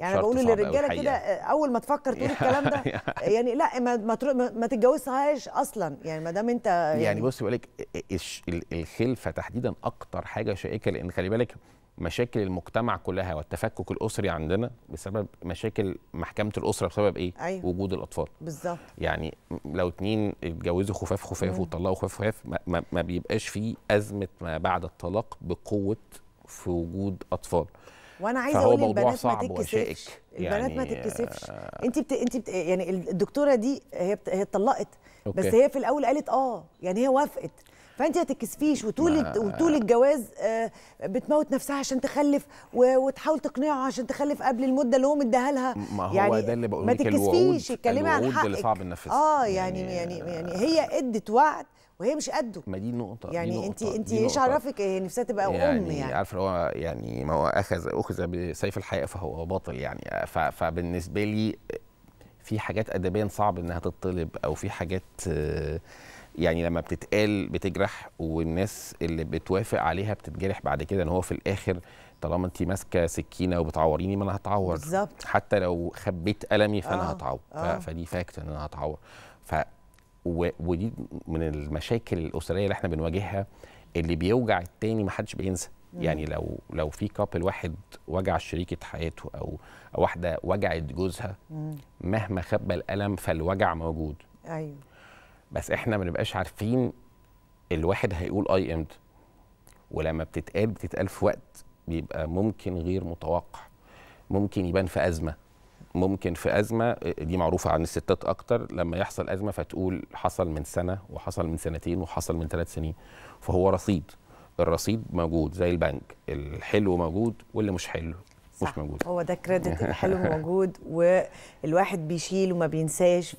يعني بقول للرجاله كده آه، اول ما تفكر تقول الكلام ده يعني, آه، يعني لا ما ما, ما تتجوزهاش اصلا يعني ما دام انت يعني, يعني بصي بقول لك آه، الخلفه تحديدا اكتر حاجه شائكه لان خلي بالك مشاكل المجتمع كلها والتفكك الاسري عندنا بسبب مشاكل محكمه الاسره بسبب ايه؟ أيوة. وجود الاطفال. بالظبط. يعني لو اتنين اتجوزوا خفاف خفاف وطلقوا خفاف خفاف ما, ما بيبقاش في ازمه ما بعد الطلاق بقوه في وجود اطفال. وانا عايزه اقول البنات ما يعني تتكسفش البنات آه. يعني ما تتكسفش انت بت... انت بت... يعني الدكتوره دي هي بت... هي اتطلقت بس هي في الاول قالت اه يعني هي وافقت فانت ما تتكسفيش وطول وطول الجواز آه، بتموت نفسها عشان تخلف وتحاول تقنعه عشان تخلف قبل المده اللي هو مديها لها ما هو يعني ده اللي بقول لك الوعود اتكلمي عن حقك اللي صعب النفس. اه يعني يعني, يعني يعني يعني هي ادت وعد وهي مش قده ما دي النقطة يعني انت انت ايش عرفك هي نفسها تبقى يعني ام يعني, يعني. عارفه هو يعني ما هو اخذ اخذ بسيف الحياه فهو باطل يعني فبالنسبه لي في حاجات ادبيا صعب انها تطلب او في حاجات آه، يعني لما بتتقال بتجرح والناس اللي بتوافق عليها بتتجرح بعد كده ان هو في الاخر طالما انت ماسكه سكينه وبتعوريني ما انا هتعور بالظبط حتى لو خبيت المي فانا آه. هتعور آه. فدي فاكت ان انا هتعور ف و... ودي من المشاكل الاسريه اللي احنا بنواجهها اللي بيوجع التاني ما حدش بينسى يعني لو لو في كابل واحد وجع شريكه حياته او واحده وجعت جوزها مهما خبى الالم فالوجع موجود ايوه بس احنا ما بنبقاش عارفين الواحد هيقول اي امتى ولما بتتقال بتتقال في وقت بيبقى ممكن غير متوقع ممكن يبان في ازمه ممكن في ازمه دي معروفه عن الستات اكتر لما يحصل ازمه فتقول حصل من سنه وحصل من سنتين وحصل من ثلاث سنين فهو رصيد الرصيد موجود زي البنك الحلو موجود واللي مش حلو صح. مش موجود هو ده كريدت الحلو موجود والواحد بيشيل وما بينساش